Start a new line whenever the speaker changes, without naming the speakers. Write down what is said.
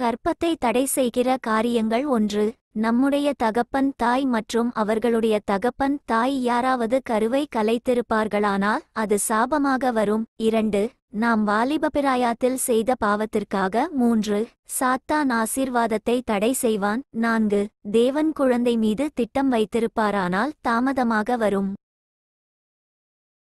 கற்பத்தை தடை செய்கிற காரியங்கள் ஒன்று நம்முடைய தகப்பன் தாய் மற்றும் அவர்களுடைய தகப்பன் தாய் யாராவது கருவை கலைத்திருப்பார்களானால் அது சாபமாக வரும் இரண்டு நாம் வாலிபபிராயத்தில் செய்த பாவத்திற்காக மூன்று சாத்தான் ஆசீர்வாதத்தை தடை செய்வான் நான்கு தேவன் குழந்தை மீது திட்டம் வைத்திருப்பாரானால் தாமதமாக வரும்